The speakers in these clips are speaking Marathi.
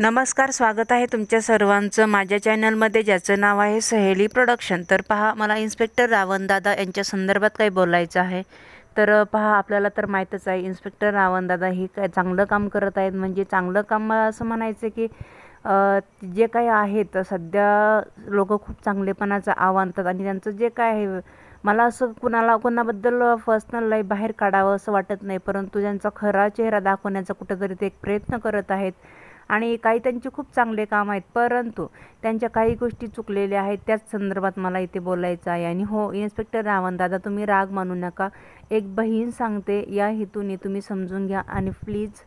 नमस्कार स्वागत आहे तुमच्या सर्वांचं माझ्या चॅनलमध्ये ज्याचं नाव आहे सहेली प्रोडक्शन तर पहा मला इन्स्पेक्टर रावणदादा यांच्या संदर्भात काही बोलायचं आहे तर पहा आपल्याला तर माहीतच आहे इन्स्पेक्टर रावणदादा हे काय चांगलं काम करत आहेत म्हणजे चांगलं काम मला असं म्हणायचं की जे काही आहेत सध्या लोक खूप चांगलेपणाचं आव्हानतात आणि त्यांचं जे काय आहे मला असं कुणाला कोणाबद्दल पर्सनल लाईफ बाहेर काढावं असं वाटत नाही परंतु त्यांचा खरा चेहरा दाखवण्याचा कुठंतरी ते एक प्रयत्न करत आहेत आणि काही त्यांचे खूप चांगले काम आहेत परंतु त्यांच्या काही गोष्टी चुकलेल्या आहेत त्याच संदर्भात मला इथे बोलायचं आहे आणि हो इन्स्पेक्टर रावण दादा तुम्ही राग मानू नका एक बहीण सांगते या हेतूने तुम्ही समजून घ्या आणि प्लीज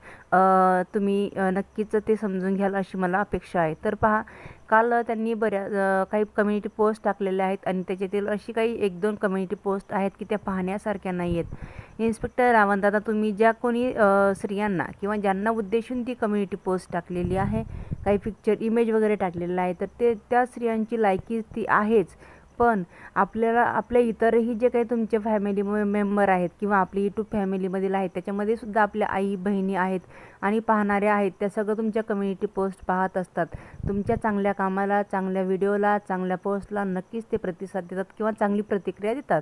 तुम्ही नक्कीच ते समजून घ्याल अशी मला अपेक्षा आहे तर पहा काल त्यांनी बऱ्या काही कम्युनिटी पोस्ट टाकलेल्या आहेत आणि त्याच्यातील अशी काही एक दोन कम्युनिटी पोस्ट आहेत की त्या पाहण्यासारख्या नाही आहेत इन्स्पेक्टर रावणदादा तुम्ही ज्या कोणी स्त्रियांना किंवा ज्यांना उद्देशून ती कम्युनिटी पोस्ट टाकलेली आहे काही पिक्चर इमेज वगैरे टाकलेलं आहे तर ते त्या स्त्रियांची लायकी ती आहेच पण आपल्याला आपल्या इतरही जे काही तुमचे फॅमिली मेंबर आहेत किंवा आपली यूट्यूब फॅमिलीमधील आहेत त्याच्यामध्ये सुद्धा आपल्या आई बहिणी आहेत आणि पाहणाऱ्या आहेत त्या सगळं तुमच्या कम्युनिटी पोस्ट पाहत असतात तुमच्या चांगल्या कामाला चांगल्या व्हिडिओला चांगल्या पोस्टला नक्कीच ते प्रतिसाद देतात किंवा चांगली प्रतिक्रिया देतात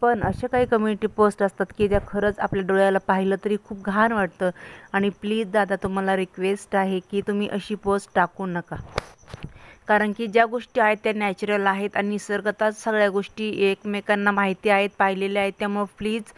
पण असे काही कम्युनिटी पोस्ट असतात की ज्या खरंच आपल्या डोळ्याला पाहिलं तरी खूप घाण वाटतं आणि प्लीज दादा तुम्हाला रिक्वेस्ट आहे की तुम्ही अशी पोस्ट टाकू नका कारण की ज्या गोष्टी आहेत त्या नॅचरल आहेत आणि निसर्गताच सगळ्या गोष्टी एकमेकांना माहिती आहेत पाहिलेल्या आहेत त्यामुळं प्लीज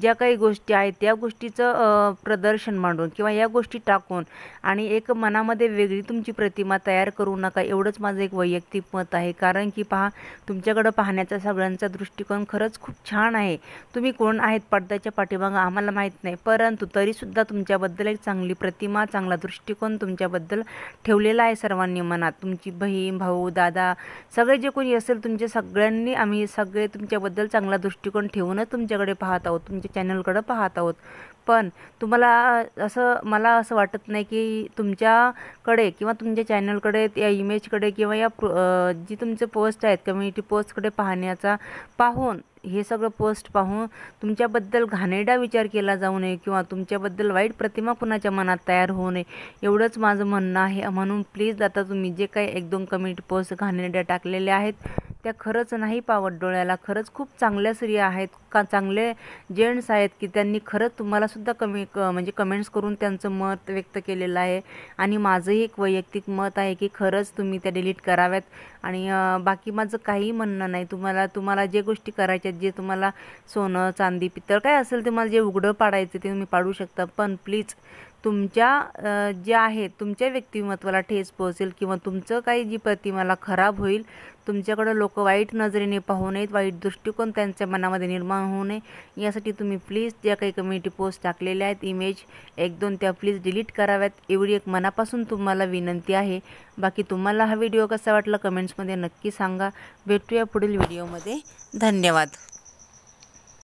ज्या काही गोष्टी आहेत त्या गोष्टीचं प्रदर्शन मांडून किंवा या गोष्टी टाकून आणि एक मनामध्ये वेगळी तुमची प्रतिमा तयार करू नका एवढंच माझं एक वैयक्तिक मत आहे कारण की पहा तुमच्याकडं पाहण्याचा सगळ्यांचा दृष्टिकोन खरंच खूप छान आहे तुम्ही कोण आहेत पडद्याच्या पाठीमागं आम्हाला माहीत नाही परंतु तरीसुद्धा तुमच्याबद्दल एक चांगली प्रतिमा चांगला दृष्टिकोन तुमच्याबद्दल ठेवलेला आहे सर्वांनी मनात तुमची बही बहीण भाऊ दादा सगळे जे कोणी असेल तुमच्या सगळ्यांनी आम्ही सगळे तुमच्याबद्दल चांगला दृष्टिकोन ठेवूनच तुमच्याकडे पाहत आहोत तुमच्या चॅनलकडे पाहत आहोत पण तुम्हाला असं मला असं वाटत नाही की तुमच्याकडे किंवा तुमच्या चॅनलकडे या इमेजकडे किंवा या जी तुमचे पोस्ट आहेत कम्युनिटी पोस्टकडे पाहण्याचा पाहून हे सगळं पोस्ट पाहून तुमच्याबद्दल घाणेरडा विचार केला जाऊ नये किंवा तुमच्याबद्दल वाईट प्रतिमा कुणाच्या मनात तयार होऊ नये एवढंच माझं म्हणणं आहे म्हणून प्लीज आता तुम्ही जे काही एक दोन कमेंट पोस्ट घाणेरड्या टाकलेल्या आहेत त्या खरंच नाही पावत डोळ्याला खरंच खूप चांगल्या स्त्रिया आहेत का चांगले जेंट्स आहेत की त्यांनी खरंच तुम्हाला सुद्धा कमी क म्हणजे कमेंट्स करून त्यांचं मत व्यक्त केलेलं आहे आणि माझंही एक वैयक्तिक मत आहे की खरंच तुम्ही त्या डिलीट कराव्यात आणि बाकी माझं काही म्हणणं नाही तुम्हाला तुम्हाला जे गोष्टी करायच्या जे तुम्हाला सोनं चांदी पित्तळ काय असेल ते मला जे उघडं पाडायचं ते तुम्ही पाडू शकता पण प्लीज तुमच्या जे आहे तुमच्या व्यक्तिमत्वाला ठेस पोहोचेल किंवा तुमचं काही जी प्रतिमाला खराब होईल तुमच्याकडं लोक वाईट नजरेने पाहू नयेत वाईट दृष्टिकोन त्यांच्या मनामध्ये निर्माण होऊ नये यासाठी तुम्ही प्लीज ज्या काही कम्युनिटी पोस्ट टाकलेल्या आहेत इमेज एक दोन त्या प्लीज डिलीट कराव्यात एवढी एक मनापासून तुम्हाला विनंती आहे बाकी तुम्हाला हा व्हिडिओ कसा वाटला कमेंट्समध्ये नक्की सांगा भेटूया पुढील व्हिडिओमध्ये धन्यवाद